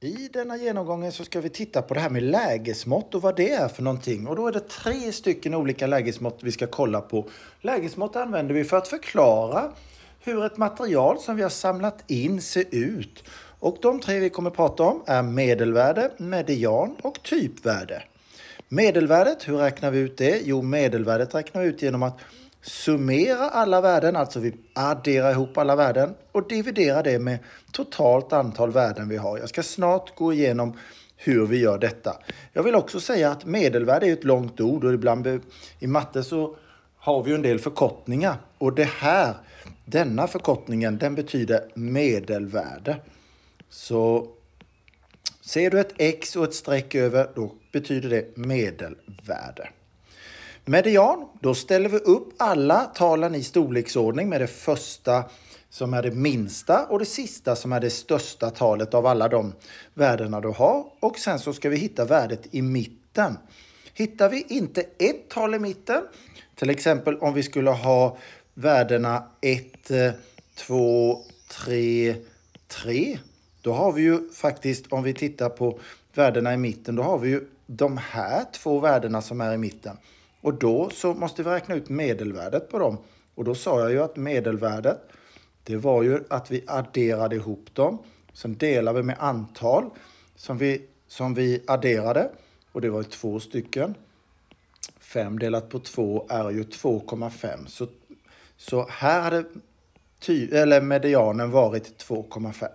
I denna genomgången så ska vi titta på det här med lägesmått och vad det är för någonting. Och då är det tre stycken olika lägesmått vi ska kolla på. Lägesmått använder vi för att förklara hur ett material som vi har samlat in ser ut. Och de tre vi kommer prata om är medelvärde, median och typvärde. Medelvärdet, hur räknar vi ut det? Jo, medelvärdet räknar vi ut genom att summera alla värden, alltså vi adderar ihop alla värden och dividerar det med totalt antal värden vi har. Jag ska snart gå igenom hur vi gör detta. Jag vill också säga att medelvärde är ett långt ord och ibland i matte så har vi en del förkortningar och det här, denna förkortningen, den betyder medelvärde. Så ser du ett X och ett streck över, då betyder det medelvärde. Median, då ställer vi upp alla talen i storleksordning med det första som är det minsta och det sista som är det största talet av alla de värdena du har. Och sen så ska vi hitta värdet i mitten. Hittar vi inte ett tal i mitten, till exempel om vi skulle ha värdena 1, 2, 3, 3. Då har vi ju faktiskt, om vi tittar på värdena i mitten, då har vi ju de här två värdena som är i mitten. Och då så måste vi räkna ut medelvärdet på dem. Och då sa jag ju att medelvärdet, det var ju att vi adderade ihop dem. Sen delade vi med antal som vi, som vi adderade. Och det var ju två stycken. 5 delat på 2 är ju 2,5. Så, så här hade ty, eller medianen varit 2,5.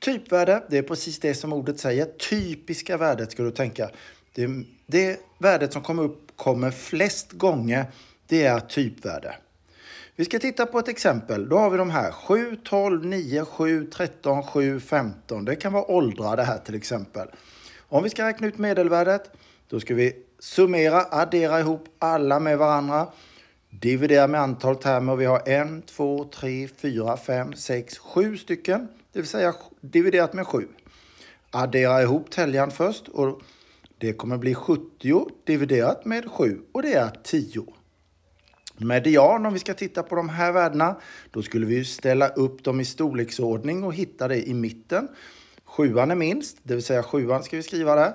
Typvärde, det är precis det som ordet säger. Typiska värdet ska du tänka. Det, det värdet som kommer upp kommer flest gånger, det är typvärde. Vi ska titta på ett exempel. Då har vi de här 7, 12, 9, 7, 13, 7, 15. Det kan vara åldrar det här till exempel. Om vi ska räkna ut medelvärdet, då ska vi summera, addera ihop alla med varandra. Dividera med antal termer. Vi har 1, 2, 3, 4, 5, 6, 7 stycken. Det vill säga dividerat med 7. Addera ihop täljan först och det kommer bli 70 dividerat med 7 och det är 10. Median, om vi ska titta på de här värdena, då skulle vi ställa upp dem i storleksordning och hitta det i mitten. Sjuan är minst, det vill säga sjuan ska vi skriva där.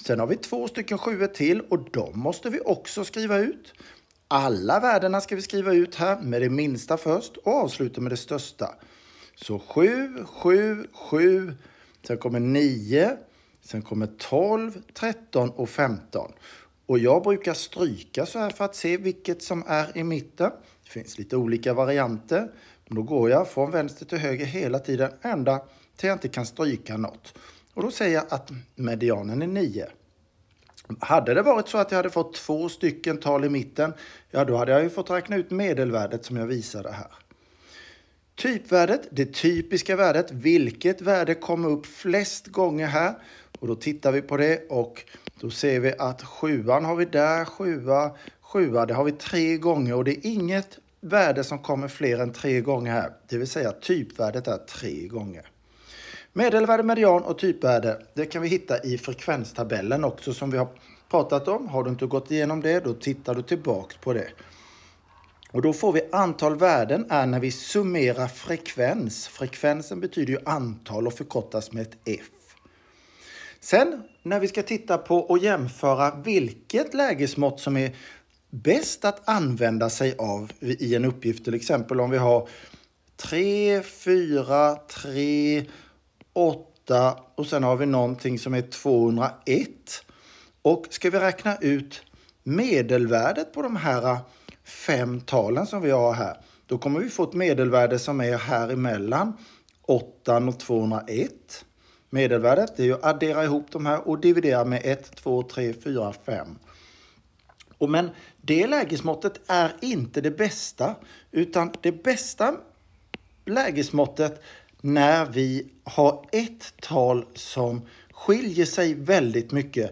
Sen har vi två stycken sjuor till och de måste vi också skriva ut. Alla värdena ska vi skriva ut här med det minsta först och avsluta med det största. Så 7, 7, 7. Sen kommer 9, Sen kommer 12, 13 och 15. Och jag brukar stryka så här för att se vilket som är i mitten. Det finns lite olika varianter. Men då går jag från vänster till höger hela tiden ända till jag inte kan stryka något. Och då säger jag att medianen är 9. Hade det varit så att jag hade fått två stycken tal i mitten, ja då hade jag ju fått räkna ut medelvärdet som jag visade här. Typvärdet, det typiska värdet, vilket värde kom upp flest gånger här? Och då tittar vi på det och då ser vi att sjuan har vi där, sjua, sjua, det har vi tre gånger och det är inget värde som kommer fler än tre gånger här. Det vill säga typvärdet är tre gånger. Medelvärde, median och typvärde, det kan vi hitta i frekvenstabellen också som vi har pratat om. Har du inte gått igenom det, då tittar du tillbaka på det. Och då får vi antal värden är när vi summerar frekvens. Frekvensen betyder ju antal och förkortas med ett F. Sen när vi ska titta på och jämföra vilket lägesmått som är bäst att använda sig av i en uppgift, till exempel om vi har 3, 4, 3, 8 och sen har vi någonting som är 201. Och ska vi räkna ut medelvärdet på de här fem talen som vi har här, då kommer vi få ett medelvärde som är här emellan 8 och 201. Medelvärdet är att addera ihop de här och dividera med 1, 2, 3, 4, 5. Och men det lägesmåttet är inte det bästa, utan det bästa lägesmåttet när vi har ett tal som skiljer sig väldigt mycket.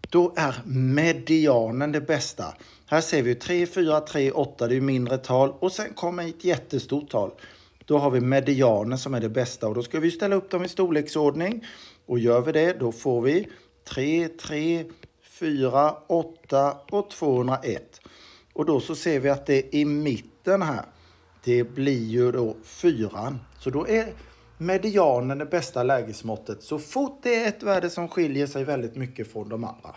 Då är medianen det bästa. Här ser vi 3, 4, 3, 8, det är mindre tal och sen kommer ett jättestort tal. Då har vi medianen som är det bästa och då ska vi ställa upp dem i storleksordning. Och gör vi det, då får vi 3, 3, 4, 8 och 201. Och då så ser vi att det i mitten här, det blir ju då 4. Så då är medianen det bästa lägesmåttet så fort det är ett värde som skiljer sig väldigt mycket från de andra.